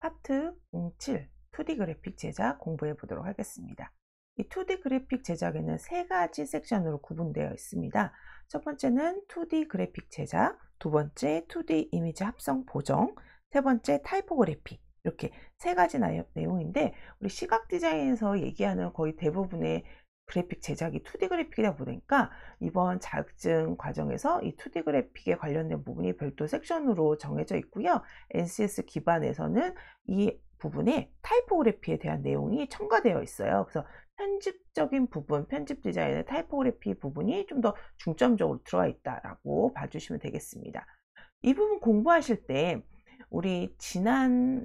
파트 07 2D 그래픽 제작 공부해 보도록 하겠습니다. 이 2D 그래픽 제작에는 세 가지 섹션으로 구분되어 있습니다. 첫 번째는 2D 그래픽 제작, 두 번째 2D 이미지 합성 보정, 세 번째 타이포그래피 이렇게 세 가지 내용인데 우리 시각 디자인에서 얘기하는 거의 대부분의 그래픽 제작이 2D 그래픽이다 보니까 이번 자격증 과정에서 이 2D 그래픽에 관련된 부분이 별도 섹션으로 정해져 있고요. NCS 기반에서는 이 부분에 타이포그래피에 대한 내용이 첨가되어 있어요. 그래서 편집적인 부분, 편집 디자인의 타이포그래피 부분이 좀 더 중점적으로 들어와 있다라고 봐주시면 되겠습니다. 이 부분 공부하실 때 우리 지난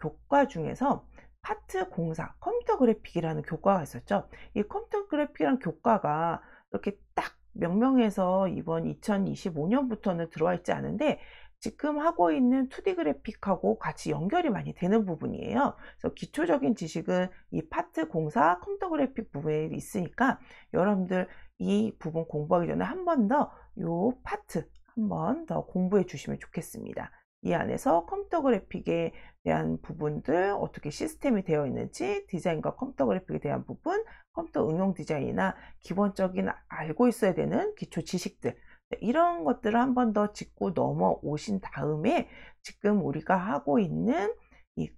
교과 중에서 파트 공사 컴퓨터 그래픽이라는 교과가 있었죠. 이 컴퓨터 그래픽이라는 교과가 이렇게 딱 명명해서 이번 2025년부터는 들어와 있지 않은데 지금 하고 있는 2D 그래픽하고 같이 연결이 많이 되는 부분이에요. 그래서 기초적인 지식은 이 파트 공사 컴퓨터 그래픽 부분에 있으니까 여러분들 이 부분 공부하기 전에 한 번 더 이 파트 한 번 더 공부해 주시면 좋겠습니다. 이 안에서 컴퓨터 그래픽에 대한 부분들 어떻게 시스템이 되어 있는지 디자인과 컴퓨터 그래픽에 대한 부분 컴퓨터 응용 디자인이나 기본적인 알고 있어야 되는 기초 지식들 네, 이런 것들을 한 번 더 짚고 넘어오신 다음에 지금 우리가 하고 있는 이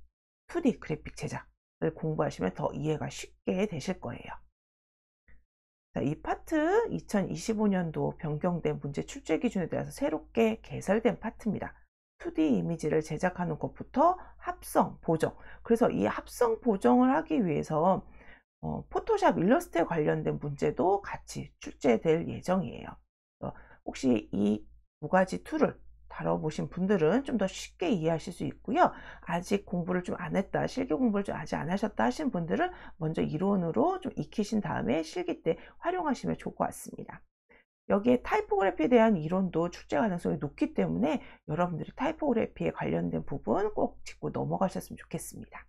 2D 그래픽 제작을 공부하시면 더 이해가 쉽게 되실 거예요. 이 파트 2025년도 변경된 문제 출제 기준에 대해서 새롭게 개설된 파트입니다. 2D 이미지를 제작하는 것부터 합성, 보정. 그래서 이 합성 보정을 하기 위해서 어, 포토샵 일러스트에 관련된 문제도 같이 출제될 예정이에요. 혹시 이 두 가지 툴을 다뤄보신 분들은 좀 더 쉽게 이해하실 수 있고요. 아직 공부를 좀 안 했다, 실기 공부를 좀 아직 안 하셨다 하신 분들은 먼저 이론으로 좀 익히신 다음에 실기 때 활용하시면 좋을 것 같습니다. 여기에 타이포그래피에 대한 이론도 출제 가능성이 높기 때문에 여러분들이 타이포그래피에 관련된 부분 꼭 짚고 넘어가셨으면 좋겠습니다.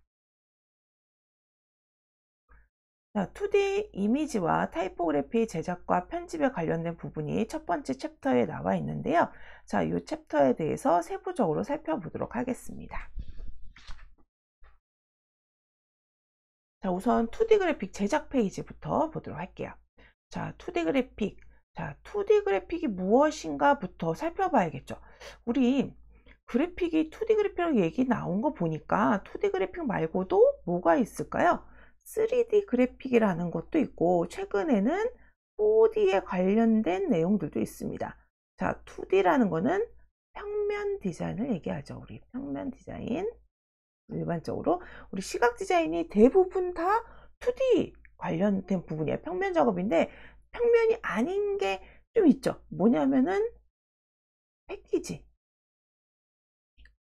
자, 2D 이미지와 타이포그래피 제작과 편집에 관련된 부분이 첫 번째 챕터에 나와 있는데요. 자, 이 챕터에 대해서 세부적으로 살펴보도록 하겠습니다. 자, 우선 2D 그래픽 제작 페이지부터 보도록 할게요. 자, 2D 그래픽 자, 2D 그래픽이 무엇인가부터 살펴봐야겠죠. 우리 그래픽이 2D 그래픽이라고 얘기 나온 거 보니까 2D 그래픽 말고도 뭐가 있을까요? 3D 그래픽이라는 것도 있고 최근에는 4D에 관련된 내용들도 있습니다. 자, 2D라는 거는 평면 디자인을 얘기하죠. 우리 평면 디자인. 일반적으로 우리 시각 디자인이 대부분 다 2D 관련된 부분이에요. 평면 작업인데 평면이 아닌 게 좀 있죠. 뭐냐면은 패키지.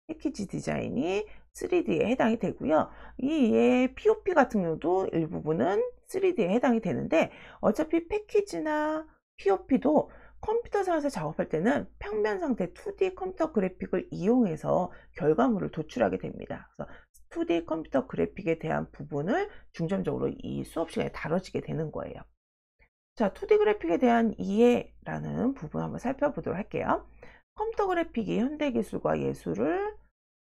패키지 디자인이 3D에 해당이 되고요. 이에 POP 같은 경우도 일부분은 3D에 해당이 되는데 어차피 패키지나 POP도 컴퓨터상에서 작업할 때는 평면 상태 2D 컴퓨터 그래픽을 이용해서 결과물을 도출하게 됩니다. 그래서 2D 컴퓨터 그래픽에 대한 부분을 중점적으로 이 수업 시간에 다뤄지게 되는 거예요. 자, 2D 그래픽에 대한 이해라는 부분 한번 살펴보도록 할게요. 컴퓨터 그래픽이 현대 기술과 예술을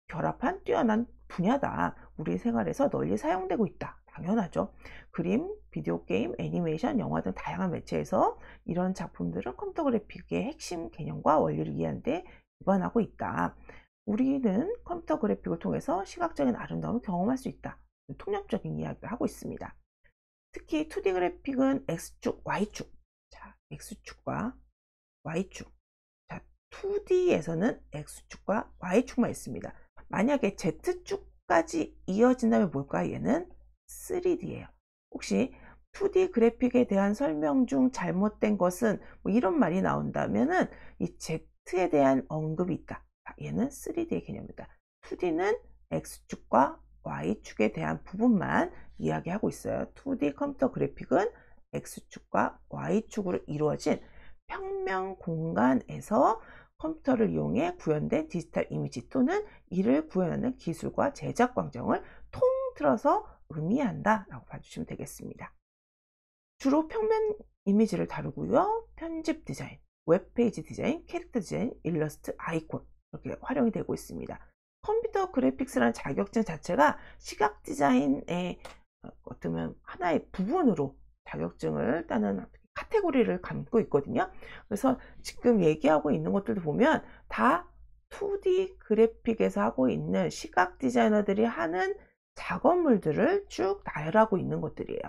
결합한 뛰어난 분야다. 우리 생활에서 널리 사용되고 있다. 당연하죠. 그림, 비디오 게임, 애니메이션, 영화 등 다양한 매체에서 이런 작품들은 컴퓨터 그래픽의 핵심 개념과 원리를 이해하는데 기반하고 있다. 우리는 컴퓨터 그래픽을 통해서 시각적인 아름다움을 경험할 수 있다. 통념적인 이야기를 하고 있습니다. 특히 2D 그래픽은 X축, Y축. 자, X축과 Y축. 자, 2D에서는 X축과 Y축만 있습니다. 만약에 Z축까지 이어진다면 뭘까요? 얘는 3D예요. 혹시 2D 그래픽에 대한 설명 중 잘못된 것은 뭐 이런 말이 나온다면이 Z에 대한 언급이 있다. 아, 얘는 3D의 개념이다. 2D는 X축과 y축에 대한 부분만 이야기하고 있어요. 2D 컴퓨터 그래픽은 x축과 y축으로 이루어진 평면 공간에서 컴퓨터를 이용해 구현된 디지털 이미지 또는 이를 구현하는 기술과 제작 광정을 통틀어서 의미한다 라고 봐주시면 되겠습니다. 주로 평면 이미지를 다루고요. 편집 디자인, 웹페이지 디자인, 캐릭터 디자인, 일러스트, 아이콘 이렇게 활용이 되고 있습니다. 컴퓨터 그래픽스라는 자격증 자체가 시각 디자인의 어떻면 하나의 부분으로 자격증을 따는 카테고리를 감고 있거든요. 그래서 지금 얘기하고 있는 것들도 보면 다 2D 그래픽에서 하고 있는 시각 디자이너들이 하는 작업물들을 쭉 나열하고 있는 것들이에요.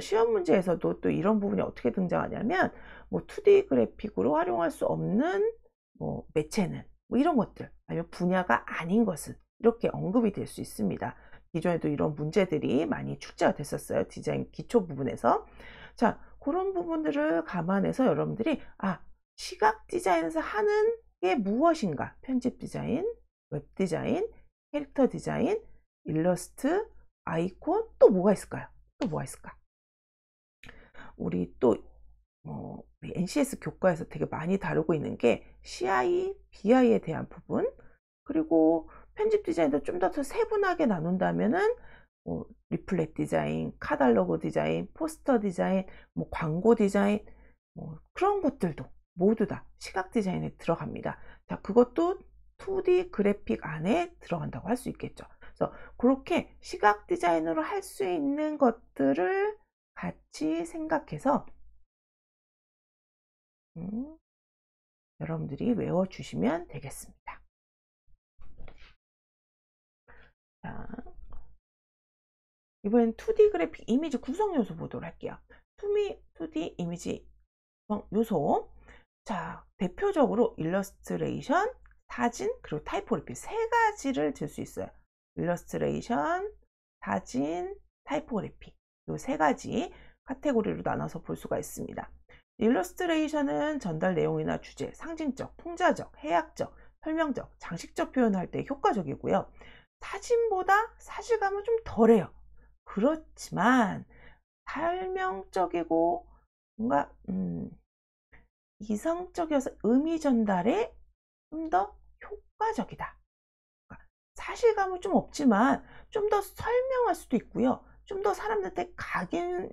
시험 문제에서도 또 이런 부분이 어떻게 등장하냐면 뭐 2D 그래픽으로 활용할 수 없는 뭐 매체는 뭐 이런 것들 아니면 분야가 아닌 것은 이렇게 언급이 될 수 있습니다. 기존에도 이런 문제들이 많이 출제가 됐었어요. 디자인 기초 부분에서. 자, 그런 부분들을 감안해서 여러분들이 아, 시각 디자인에서 하는 게 무엇인가? 편집 디자인, 웹 디자인, 캐릭터 디자인, 일러스트, 아이콘 또 뭐가 있을까요? 또 뭐가 있을까? 우리 또 어, NCS 교과에서 되게 많이 다루고 있는 게 CI, BI에 대한 부분, 그리고 편집 디자인도 좀 더 세분하게 나눈다면은 뭐 리플렛 디자인, 카달로그 디자인, 포스터 디자인, 뭐 광고 디자인, 뭐 그런 것들도 모두 다 시각 디자인에 들어갑니다. 자, 그것도 2D 그래픽 안에 들어간다고 할 수 있겠죠. 그래서 그렇게 시각 디자인으로 할 수 있는 것들을 같이 생각해서 음, 여러분들이 외워주시면 되겠습니다. 자, 이번엔 2D 그래픽 이미지 구성 요소 보도록 할게요. 2미 2D 이미지 구성 요소. 자, 대표적으로 일러스트레이션, 사진, 그리고 타이포그래피 세 가지를 들 수 있어요. 일러스트레이션, 사진, 타이포그래피 이 세 가지 카테고리로 나눠서 볼 수가 있습니다. 일러스트레이션은 전달 내용이나 주제, 상징적, 풍자적, 해학적, 설명적, 장식적 표현할 때 효과적이고요. 사진보다 사실감은 좀 덜해요. 그렇지만 설명적이고 뭔가 음, 이성적이어서 의미 전달에 좀 더 효과적이다. 그러니까 사실감은 좀 없지만 좀 더 설명할 수도 있고요. 좀 더 사람들한테 각인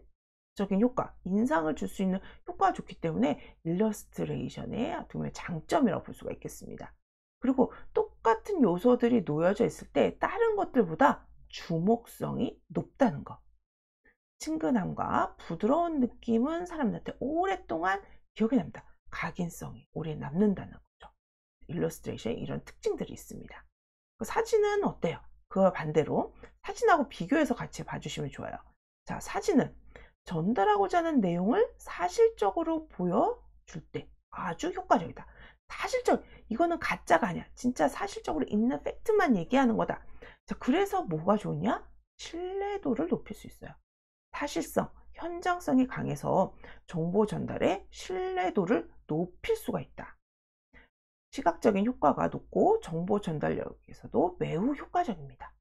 적인 효과, 인상을 줄 수 있는 효과가 좋기 때문에 일러스트레이션의 아톰의 장점이라고 볼 수가 있겠습니다. 그리고 똑같은 요소들이 놓여져 있을 때 다른 것들보다 주목성이 높다는 것. 친근함과 부드러운 느낌은 사람들한테 오랫동안 기억이납니다 각인성이 오래 남는다는 거죠. 일러스트레이션에 이런 특징들이 있습니다. 그 사진은 어때요? 그와 반대로 사진하고 비교해서 같이 봐주시면 좋아요. 자, 사진은 전달하고자 하는 내용을 사실적으로 보여줄 때 아주 효과적이다. 사실적, 이거는 가짜가 아니야. 진짜 사실적으로 있는 팩트만 얘기하는 거다. 자, 그래서 뭐가 좋냐? 신뢰도를 높일 수 있어요. 사실성, 현장성이 강해서 정보 전달의 신뢰도를 높일 수가 있다. 시각적인 효과가 높고 정보 전달력에서도 매우 효과적입니다.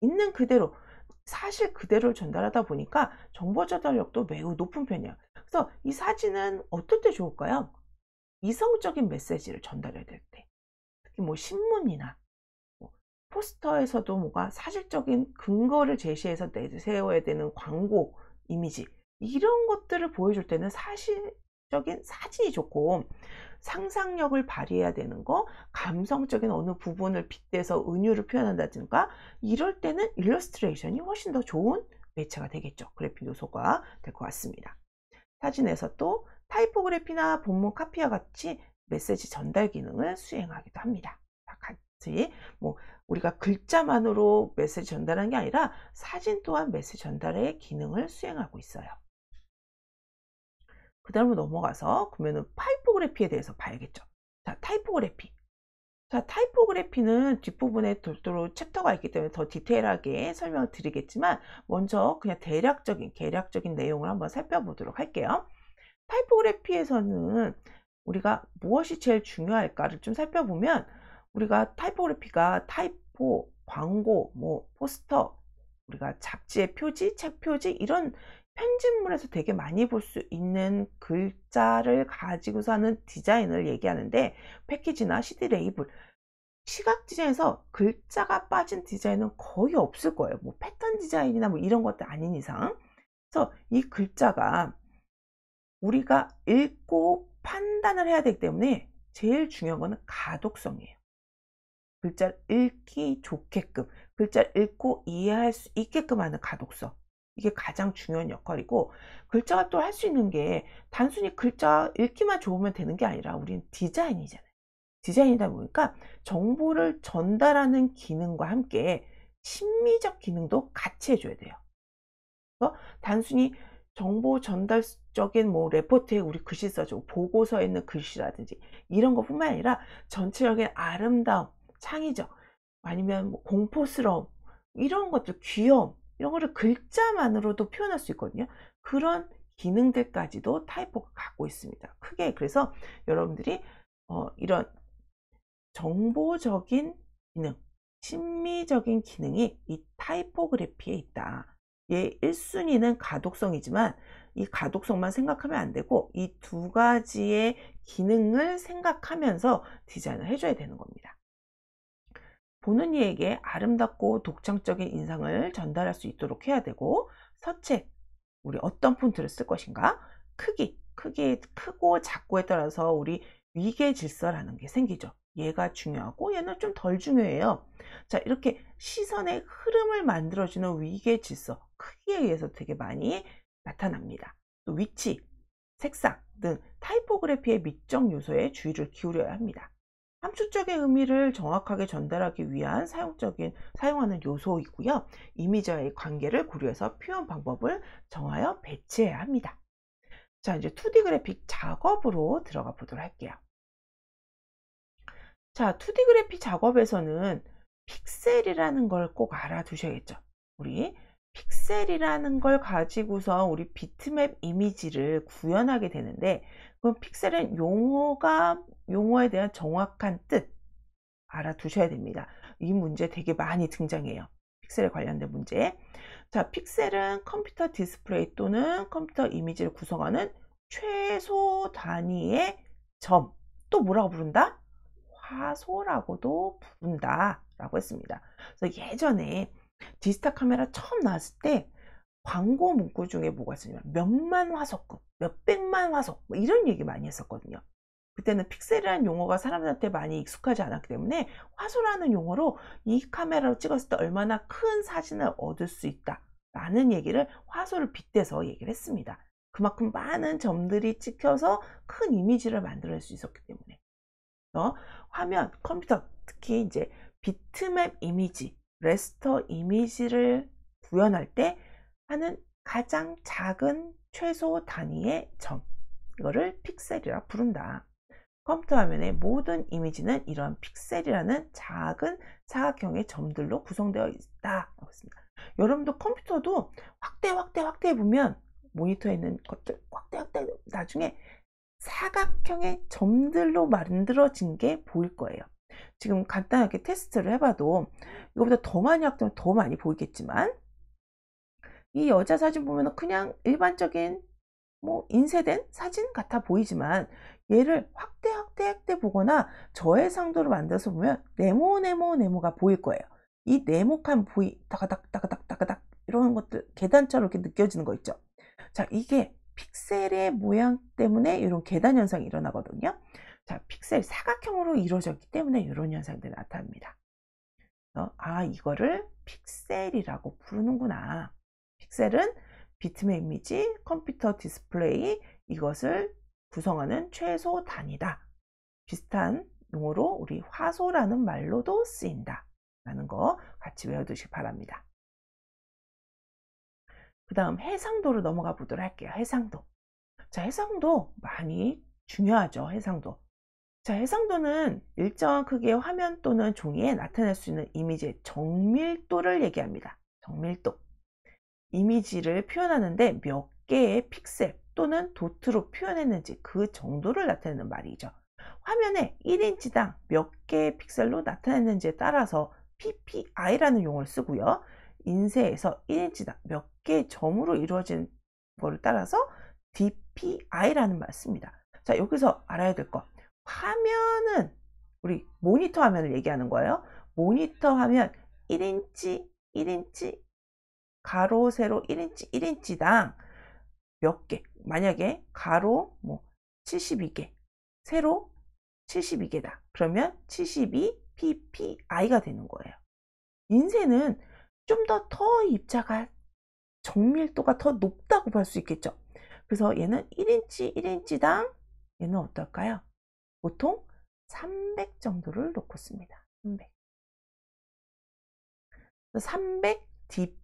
있는 그대로 사실 그대로 전달하다 보니까 정보 전달력도 매우 높은 편이에요. 그래서 이 사진은 어떨 때 좋을까요? 이성적인 메시지를 전달해야 될 때. 특히 뭐 신문이나 뭐 포스터에서도 뭐가 사실적인 근거를 제시해서 내세워야 되는 광고, 이미지 이런 것들을 보여줄 때는 사실 적인 사진이 좋고 상상력을 발휘해야 되는 거 감성적인 어느 부분을 빗대서 은유를 표현한다든가 이럴 때는 일러스트레이션이 훨씬 더 좋은 매체가 되겠죠 그래픽 요소가 될 것 같습니다 사진에서 또 타이포그래피나 본문 카피와 같이 메시지 전달 기능을 수행하기도 합니다 같이 뭐 우리가 글자만으로 메시지 전달하는 게 아니라 사진 또한 메시지 전달의 기능을 수행하고 있어요 그 다음으로 넘어가서 그러면은 파이포그래피에 대해서 봐야겠죠. 자, 타이포그래피. 자, 타이포그래피는 뒷부분에 별도로 챕터가 있기 때문에 더 디테일하게 설명을 드리겠지만 먼저 그냥 대략적인 개략적인 내용을 한번 살펴보도록 할게요. 타이포그래피에서는 우리가 무엇이 제일 중요할까를 좀 살펴보면 우리가 타이포그래피가 타이포, 광고, 뭐 포스터, 우리가 잡지의 표지, 책 표지 이런 편집물에서 되게 많이 볼 수 있는 글자를 가지고서 하는 디자인을 얘기하는데 패키지나 CD 레이블 시각 디자인에서 글자가 빠진 디자인은 거의 없을 거예요. 뭐 패턴 디자인이나 뭐 이런 것들 아닌 이상. 그래서 이 글자가 우리가 읽고 판단을 해야 되기 때문에 제일 중요한 거는 가독성이에요. 글자를 읽기 좋게끔, 글자를 읽고 이해할 수 있게끔 하는 가독성. 이게 가장 중요한 역할이고 글자가 또 할 수 있는 게 단순히 글자 읽기만 좋으면 되는 게 아니라 우리는 디자인이잖아요. 디자인이다 보니까 정보를 전달하는 기능과 함께 심미적 기능도 같이 해줘야 돼요. 단순히 정보 전달적인 뭐 레포트에 우리 글씨 써주고 보고서에 있는 글씨라든지 이런 것뿐만 아니라 전체적인 아름다움, 창의적 아니면 뭐 공포스러움 이런 것들 귀여움 이런 거를 글자만으로도 표현할 수 있거든요. 그런 기능들까지도 타이포가 갖고 있습니다. 크게 그래서 여러분들이 어, 이런 정보적인 기능, 심미적인 기능이 이 타이포그래피에 있다. 얘 1순위는 가독성이지만 이 가독성만 생각하면 안 되고 이 두 가지의 기능을 생각하면서 디자인을 해줘야 되는 겁니다. 보는 이에게 아름답고 독창적인 인상을 전달할 수 있도록 해야 되고 서책, 우리 어떤 폰트를 쓸 것인가, 크기, 크기 크고 작고에 따라서 우리 위계 질서라는 게 생기죠. 얘가 중요하고 얘는 좀 덜 중요해요. 자 이렇게 시선의 흐름을 만들어주는 위계 질서, 크기에 의해서 되게 많이 나타납니다. 또 위치, 색상 등 타이포그래피의 미적 요소에 주의를 기울여야 합니다. 함축적의 의미를 정확하게 전달하기 위한 사용적인 사용하는 요소이고요. 이미지와의 관계를 고려해서 표현 방법을 정하여 배치해야 합니다. 자, 이제 2D 그래픽 작업으로 들어가 보도록 할게요. 자, 2D 그래픽 작업에서는 픽셀이라는 걸 꼭 알아두셔야겠죠. 우리 픽셀이라는 걸 가지고서 우리 비트맵 이미지를 구현하게 되는데 그럼 픽셀은 용어가 용어에 대한 정확한 뜻 알아두셔야 됩니다. 이 문제 되게 많이 등장해요. 픽셀에 관련된 문제. 자, 픽셀은 컴퓨터 디스플레이 또는 컴퓨터 이미지를 구성하는 최소 단위의 점. 또 뭐라고 부른다? 화소라고도 부른다. 라고 했습니다. 그래서 예전에 디지털 카메라 처음 나왔을 때 광고 문구 중에 뭐가 있었냐면 몇만 화석급 몇백만 화석뭐 이런 얘기 많이 했었거든요. 그때는 픽셀이라는 용어가 사람들한테 많이 익숙하지 않았기 때문에 화소라는 용어로 이 카메라로 찍었을 때 얼마나 큰 사진을 얻을 수 있다라는 얘기를 화소를 빗대서 얘기를 했습니다. 그만큼 많은 점들이 찍혀서 큰 이미지를 만들어낼 수 있었기 때문에 어? 화면, 컴퓨터 특히 이제 비트맵 이미지, 레스터 이미지를 구현할 때 하는 가장 작은 최소 단위의 점 이거를 픽셀이라 부른다. 컴퓨터 화면의 모든 이미지는 이러한 픽셀이라는 작은 사각형의 점들로 구성되어 있다. 라습니다 여러분도 컴퓨터도 확대 확대 확대해 보면 모니터에 있는 것들 확대 확대 나중에 사각형의 점들로 만들어진 게 보일 거예요. 지금 간단하게 테스트를 해봐도 이거보다 더 많이 확대하면 더 많이 보이겠지만 이 여자 사진 보면 그냥 일반적인 뭐 인쇄된 사진 같아 보이지만 얘를 확대 확대 확대 보거나 저의 상도를 만들어서 보면 네모 네모 네모가 보일 거예요. 이 네모칸 보이 다가닥다가닥다가닥 이런 것들 계단처럼 이렇게 느껴지는 거 있죠. 자 이게 픽셀의 모양 때문에 이런 계단 현상이 일어나거든요. 자 픽셀 사각형으로 이루어졌기 때문에 이런 현상들이 나타납니다. 어, 아 이거를 픽셀이라고 부르는구나. 셀은 비트맵 이미지, 컴퓨터 디스플레이 이것을 구성하는 최소 단위다. 비슷한 용어로 우리 화소라는 말로도 쓰인다. 라는 거 같이 외워두시기 바랍니다. 그 다음 해상도로 넘어가 보도록 할게요. 해상도. 자, 해상도 많이 중요하죠. 해상도. 자, 해상도는 일정한 크기의 화면 또는 종이에 나타낼 수 있는 이미지의 정밀도를 얘기합니다. 정밀도. 이미지를 표현하는데 몇 개의 픽셀 또는 도트로 표현했는지 그 정도를 나타내는 말이죠. 화면에 1인치당 몇 개의 픽셀로 나타냈는지에 따라서 PPI라는 용어를 쓰고요. 인쇄에서 1인치당 몇 개의 점으로 이루어진 거를 따라서 DPI라는 말 씁니다. 자, 여기서 알아야 될 것. 화면은 우리 모니터 화면을 얘기하는 거예요. 모니터 화면 1인치, 1인치, 가로 세로 1인치 1인치당 몇개 만약에 가로 뭐 72개 세로 72개다 그러면 72ppi가 되는 거예요 인쇄는 좀더터 입자가 정밀도가 더 높다고 볼 수 있겠죠 그래서 얘는 1인치 1인치당 얘는 어떨까요 보통 300 정도를 놓고 씁니다 300 300 dp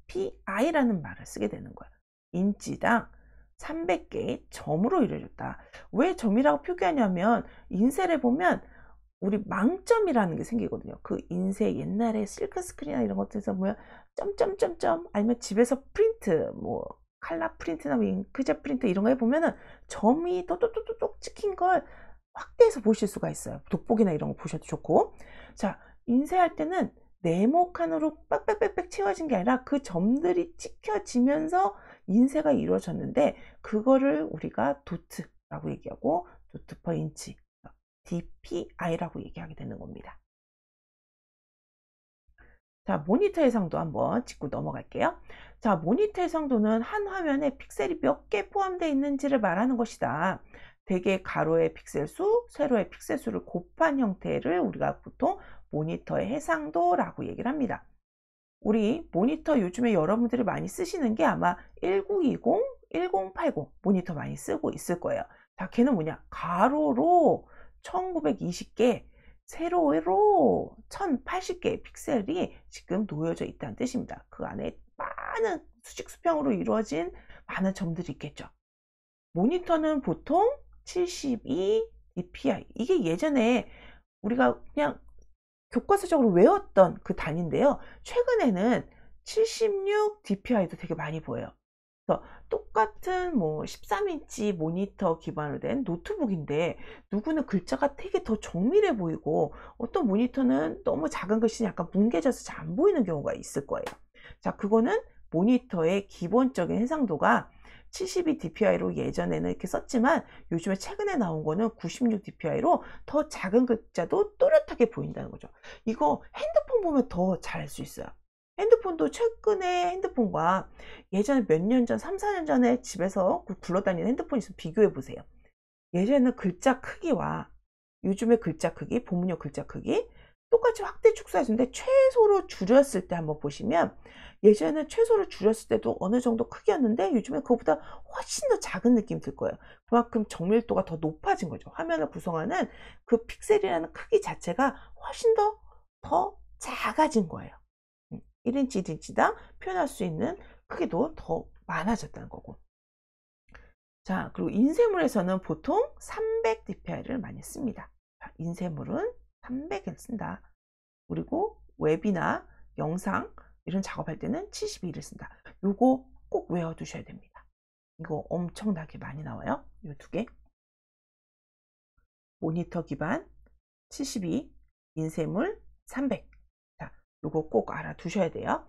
PI라는 말을 쓰게 되는 거야. 인치당 300개의 점으로 이루어졌다. 왜 점이라고 표기하냐면 인쇄를 보면 우리 망점이라는 게 생기거든요. 그 인쇄 옛날에 실크 스크린이나 이런 것들에서 뭐야 점점점점 아니면 집에서 프린트 뭐 칼라 프린트나 뭐 잉크젯 프린트 이런 거에 보면은 점이 또또또또똑 찍힌 걸 확대해서 보실 수가 있어요. 돋보기나 이런 거 보셔도 좋고. 자, 인쇄할 때는 네모칸으로 빽빽빽빽 채워진 게 아니라 그 점들이 찍혀지면서 인쇄가 이루어졌는데 그거를 우리가 도트라고 얘기하고 도트 퍼 인치 DPI라고 얘기하게 되는 겁니다. 자, 모니터 해상도 한번 짚고 넘어갈게요. 자, 모니터 해상도는 한 화면에 픽셀이 몇 개 포함되어 있는지를 말하는 것이다. 대개 가로의 픽셀 수, 세로의 픽셀 수를 곱한 형태를 우리가 보통 모니터의 해상도라고 얘기를 합니다. 우리 모니터 요즘에 여러분들이 많이 쓰시는 게 아마 1920, 1080 모니터 많이 쓰고 있을 거예요. 자, 걔는 뭐냐? 가로로 1920개, 세로로 1080개의 픽셀이 지금 놓여져 있다는 뜻입니다. 그 안에 많은 수직 수평으로 이루어진 많은 점들이 있겠죠. 모니터는 보통 72 dpi 이게 예전에 우리가 그냥 교과서적으로 외웠던 그 단위인데요. 최근에는 76 DPI도 되게 많이 보여요. 그래서 똑같은 뭐 13인치 모니터 기반으로 된 노트북인데 누구는 글자가 되게 더 정밀해 보이고 어떤 모니터는 너무 작은 글씨는 약간 뭉개져서 잘 안 보이는 경우가 있을 거예요. 자, 그거는 모니터의 기본적인 해상도가 72 DPI로 예전에는 이렇게 썼지만 요즘에 최근에 나온 거는 96 DPI로 더 작은 글자도 또렷하게 보인다는 거죠. 이거 핸드폰 보면 더 잘 알 수 있어요. 핸드폰도 최근에 핸드폰과 예전에 몇 년 전, 3, 4년 전에 집에서 굴러다니는 핸드폰 있으면 비교해 보세요. 예전에는 글자 크기와 요즘의 글자 크기, 본문형 글자 크기 똑같이 확대 축소했주는데 최소로 줄였을 때 한번 보시면 예전에는 최소를 줄였을 때도 어느 정도 크기였는데 요즘에 그거보다 훨씬 더 작은 느낌이 들 거예요. 그만큼 정밀도가 더 높아진 거죠. 화면을 구성하는 그 픽셀이라는 크기 자체가 훨씬 더, 더 작아진 거예요. 1인치, 음, 1인치당 표현할 수 있는 크기도 더 많아졌다는 거고. 자, 그리고 인쇄물에서는 보통 300 dpi를 많이 씁니다. 인쇄물은 300을 쓴다. 그리고 웹이나 영상, 이런 작업할 때는 72를 쓴다. 요거 꼭 외워두셔야 됩니다. 이거 엄청나게 많이 나와요. 요 두 개. 모니터 기반 72, 인쇄물 300. 자, 요거 꼭 알아두셔야 돼요.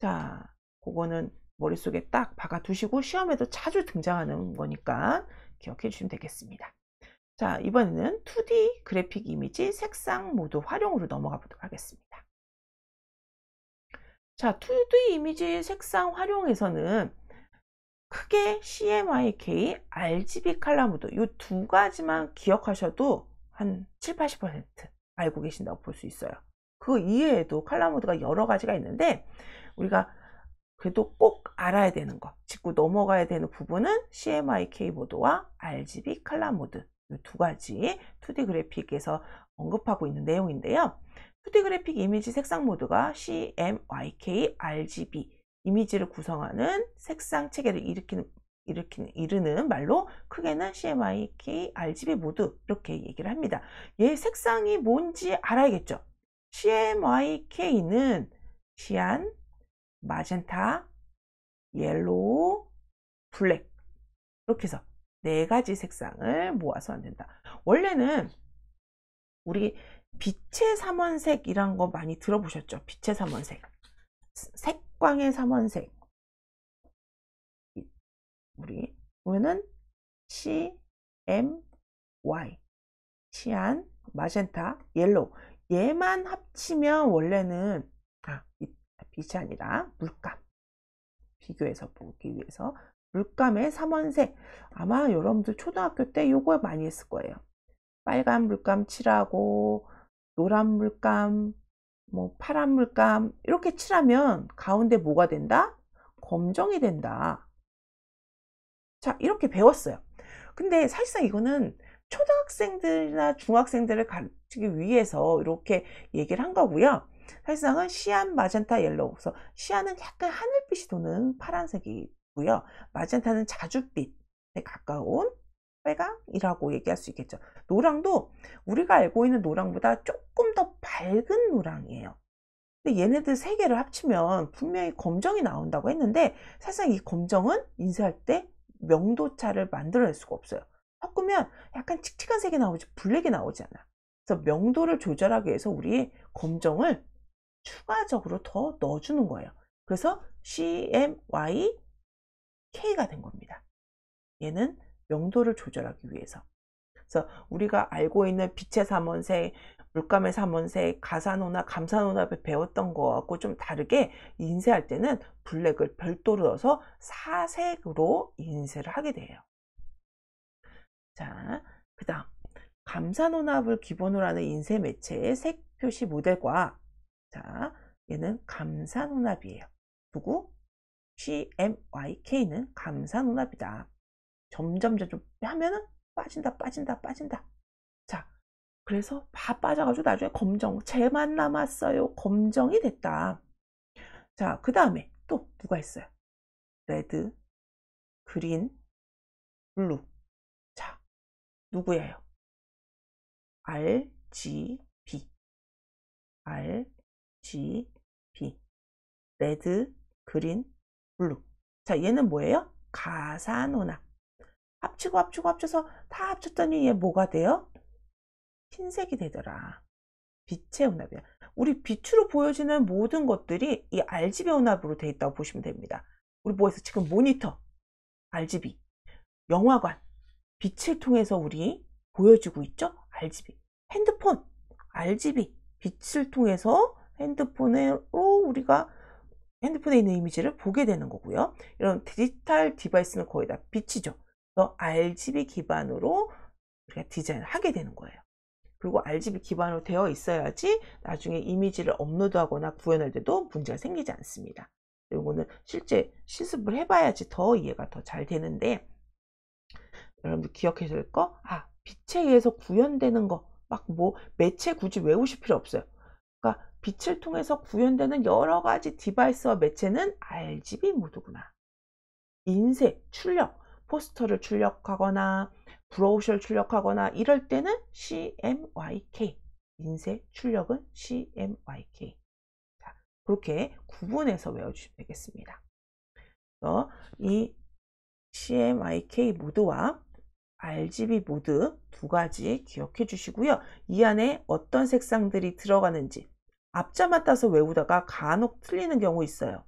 자, 그거는 머릿속에 딱 박아두시고 시험에도 자주 등장하는 거니까 기억해 주시면 되겠습니다. 자, 이번에는 2D 그래픽 이미지 색상 모드 활용으로 넘어가 보도록 하겠습니다. 자, 2D 이미지 색상 활용에서는 크게 CMYK, RGB 칼라무드 이 두 가지만 기억하셔도 한 7, 80% 알고 계신다고 볼 수 있어요. 그 이외에도 칼라무드가 여러 가지가 있는데 우리가 그래도 꼭 알아야 되는 것, 짚고 넘어가야 되는 부분은 CMYK 모드와 RGB 칼라 모드 이 두 가지 2D 그래픽에서 언급하고 있는 내용인데요. 2티 그래픽 이미지 색상 모드가 CMYK RGB 이미지를 구성하는 색상 체계를 일으키는 이렇게 이르는 말로 크게는 CMYK RGB 모드 이렇게 얘기를 합니다. 얘 색상이 뭔지 알아야겠죠. CMYK는 시안, 마젠타, 옐로우, 블랙 이렇게 해서 네 가지 색상을 모아서 만든다. 원래는 우리 빛의 삼원색이란 거 많이 들어보셨죠? 빛의 삼원색. 색광의 삼원색. 우리 보면은 C, M, Y. 시안, 마젠타, 옐로우. 얘만 합치면 원래는 아, 빛이 아니라 물감. 비교해서 보기 위해서 물감의 삼원색. 아마 여러분들 초등학교 때 요거 많이 했을 거예요. 빨간 물감 칠하고 노란 물감, 뭐 파란 물감 이렇게 칠하면 가운데 뭐가 된다? 검정이 된다. 자 이렇게 배웠어요. 근데 사실상 이거는 초등학생들이나 중학생들을 가르치기 위해서 이렇게 얘기를 한 거고요. 사실상은 시안 마젠타 옐로우 그래서 시안은 약간 하늘빛이 도는 파란색이고요. 마젠타는 자줏빛에 가까운 빨강이라고 얘기할 수 있겠죠. 노랑도 우리가 알고 있는 노랑보다 조금 더 밝은 노랑이에요. 근데 얘네들 세 개를 합치면 분명히 검정이 나온다고 했는데 사실 상이 검정은 인쇄할 때 명도차를 만들어낼 수가 없어요. 섞으면 약간 칙칙한 색이 나오지 블랙이 나오지 않아. 그래서 명도를 조절하기 위해서 우리 검정을 추가적으로 더 넣어주는 거예요. 그래서 CMY K가 된 겁니다. 얘는 명도를 조절하기 위해서. 그래서 우리가 알고 있는 빛의 삼원색, 물감의 삼원색, 가산노나감산노답에 배웠던 거하고 좀 다르게 인쇄할 때는 블랙을 별도로 넣어서 사색으로 인쇄를 하게 돼요. 자, 그 다음 감산노납을 기본으로 하는 인쇄 매체의 색 표시 모델과 자, 얘는 감산노납이에요 누구? CMYK는 감산노납이다 점점점 좀 하면은 빠진다 빠진다 빠진다 자 그래서 다 빠져가지고 나중에 검정 재만 남았어요 검정이 됐다 자그 다음에 또 누가 있어요 레드 그린 블루 자 누구예요 R G B R G B 레드 그린 블루 자 얘는 뭐예요 가사노나 합치고 합치고 합쳐서 다 합쳤더니 얘 뭐가 돼요? 흰색이 되더라. 빛의 혼합이야. 우리 빛으로 보여지는 모든 것들이 이 RGB 혼합으로 돼 있다고 보시면 됩니다. 우리 뭐에서 지금 모니터, RGB, 영화관, 빛을 통해서 우리 보여지고 있죠? RGB. 핸드폰, RGB, 빛을 통해서 핸드폰으로 우리가 핸드폰에 있는 이미지를 보게 되는 거고요. 이런 디지털 디바이스는 거의 다 빛이죠. RGB 기반으로 우리가 디자인을 하게 되는 거예요. 그리고 RGB 기반으로 되어 있어야지 나중에 이미지를 업로드하거나 구현할 때도 문제가 생기지 않습니다. 이거는 실제 실습을 해봐야지 더 이해가 더 잘 되는데 여러분들 기억해줄 거, 아 빛에 의해서 구현되는 거, 막 뭐 매체 굳이 외우실 필요 없어요. 그러니까 빛을 통해서 구현되는 여러 가지 디바이스와 매체는 RGB 모드구나. 인쇄, 출력, 포스터를 출력하거나 브로셔를 출력하거나 이럴 때는 CMYK 인쇄 출력은 CMYK 자, 그렇게 구분해서 외워주시면 되겠습니다. 이 CMYK 모드와 RGB 모드 두 가지 기억해 주시고요. 이 안에 어떤 색상들이 들어가는지 앞자만 따서 외우다가 간혹 틀리는 경우 있어요.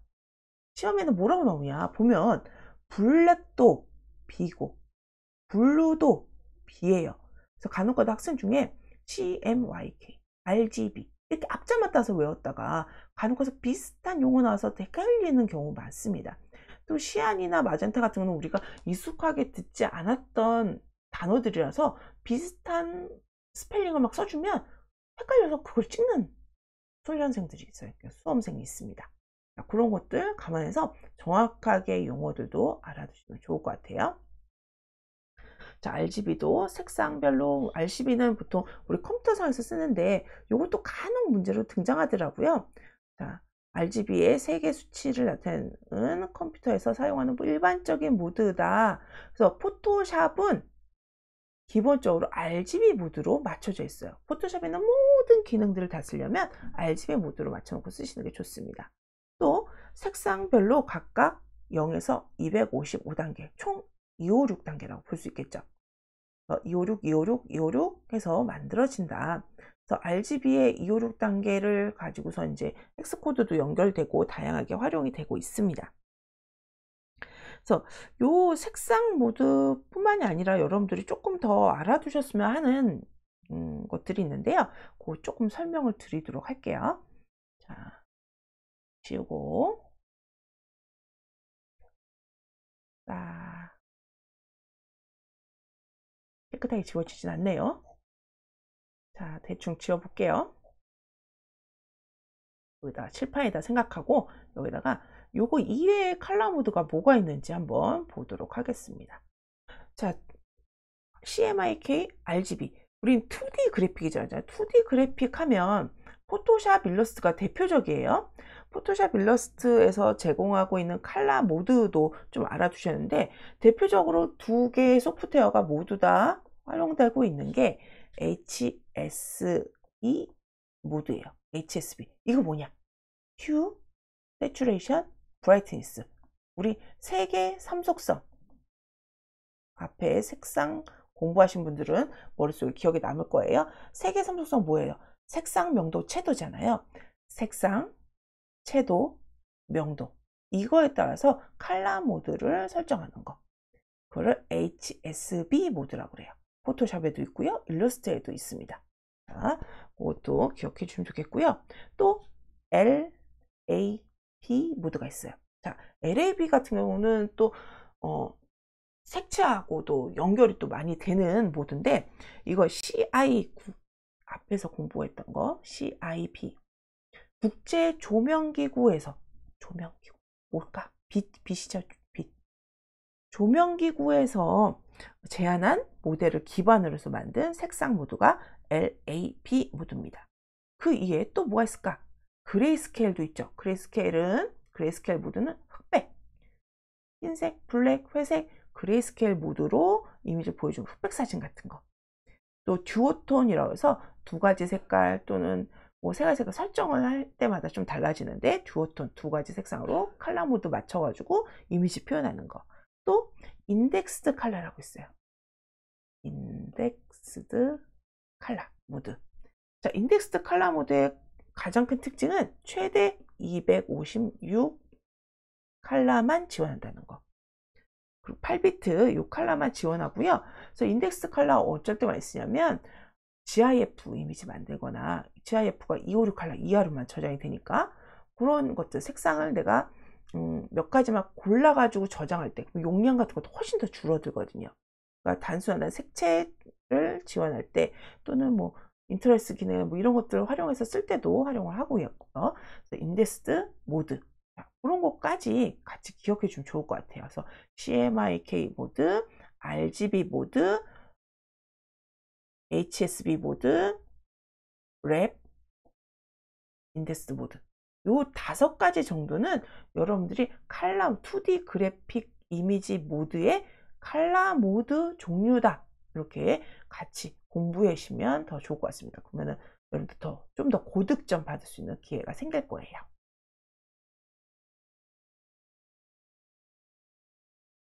시험에는 뭐라고 나오냐 보면 블랙도 비고 블루도 비예요. 그래서 간혹가다 학생 중에 CMYK, RGB 이렇게 앞자만 따서 외웠다가 간혹가서 비슷한 용어 나와서 헷갈리는 경우 많습니다. 또 시안이나 마젠타 같은 경우는 우리가 익숙하게 듣지 않았던 단어들이라서 비슷한 스펠링을 막 써주면 헷갈려서 그걸 찍는 훈련생들이 있어요. 그러니까 수험생이 있습니다. 그런 것들 감안해서 정확하게 용어들도 알아두시면 좋을 것 같아요. 자, RGB도 색상별로 RGB는 보통 우리 컴퓨터상에서 쓰는데 이것도 간혹 문제로 등장하더라고요. 자, RGB의 세 개 수치를 나타내는 컴퓨터에서 사용하는 뭐 일반적인 모드다. 그래서 포토샵은 기본적으로 RGB 모드로 맞춰져 있어요. 포토샵에는 모든 기능들을 다 쓰려면 RGB 모드로 맞춰놓고 쓰시는 게 좋습니다. 색상별로 각각 0에서 255단계 총 256단계라고 볼 수 있겠죠. 256, 256, 256 해서 만들어진다. 그래서 RGB의 256 단계를 가지고서 이제 헥스코드도 연결되고 다양하게 활용이 되고 있습니다. 그래서 이 색상 모드뿐만이 아니라 여러분들이 조금 더 알아두셨으면 하는 음, 것들이 있는데요. 그 조금 설명을 드리도록 할게요. 자, 지우고 싹 아. 깨끗하게 지워지진 않네요. 자, 대충 지워볼게요. 여기다 칠판에다 생각하고 여기다가 요거 이외의 칼라 모드가 뭐가 있는지 한번 보도록 하겠습니다. 자, CMYK RGB. 우린 2D 그래픽이잖아요. 2D 그래픽 하면 포토샵 일러스트가 대표적이에요. 포토샵 일러스트에서 제공하고 있는 칼라 모드도 좀 알아두셨는데 대표적으로 두 개의 소프트웨어가 모두 다 활용되고 있는 게 HSE 모드예요. HSB. 이거 뭐냐? Hue, t t r a 큐, 세 Brightness 우리 세의 삼속성. 앞에 색상 공부하신 분들은 머릿속에 기억에 남을 거예요. 세의 삼속성 뭐예요? 색상 명도 채도잖아요. 색상, 채도, 명도 이거에 따라서 칼라 모드를 설정하는 거 그거를 HSB 모드라고 그래요. 포토샵에도 있고요. 일러스트에도 있습니다. 자, 그것도 기억해 주시면 좋겠고요. 또 LAP 모드가 있어요. 자, LAP 같은 경우는 또 어, 색채하고도 연결이 또 많이 되는 모드인데 이거 CI 앞에서 공부했던 거 CIP 국제 조명기구에서 조명기구 뭘까? 빛 빛이죠 빛 조명기구에서 제안한 모델을 기반으로 해서 만든 색상 모드가 LAP 모드입니다. 그 이에 외또 뭐가 있을까? 그레이스케일도 있죠. 그레이스케일은 그레이스케일 모드는 흑백, 흰색, 블랙, 회색, 그레이스케일 모드로 이미지를 보여주는 흑백 사진 같은 거. 또 듀오톤이라고 해서 두 가지 색깔 또는 뭐 색깔색깔 설정을 할 때마다 좀 달라지는데 듀오톤 두 가지 색상으로 칼라 모드 맞춰가지고 이미지 표현하는 거. 또 인덱스드 칼라라고 있어요. 인덱스드 칼라 모드. 자, 인덱스드 칼라 모드의 가장 큰 특징은 최대 256 칼라만 지원한다는 거. 그리고 8비트 요 칼라만 지원하고요. 그래서 인덱스 칼라 어쩔 때만 있으냐면 GIF 이미지 만들거나 GIF가 256 칼라 이하로만 저장이 되니까 그런 것들 색상을 내가 음, 몇 가지만 골라가지고 저장할 때 그 용량 같은 것도 훨씬 더 줄어들거든요. 그러니까 단순한 색채를 지원할 때 또는 뭐 인터레스 기능 뭐 이런 것들을 활용해서 쓸 때도 활용을 하고 있고요. 인덱스 모드 그런 것까지 같이 기억해 주면 좋을 것 같아요. 그래서 CMYK 모드, RGB 모드, HSB 보드, 랩, 인덱스 보드 요 다섯 가지 정도는 여러분들이 칼라 2D 그래픽 이미지 모드의 칼라 모드 종류다 이렇게 같이 공부하시면 더 좋을 것 같습니다. 그러면은 여러분들 더좀 더 고득점 받을 수 있는 기회가 생길 거예요.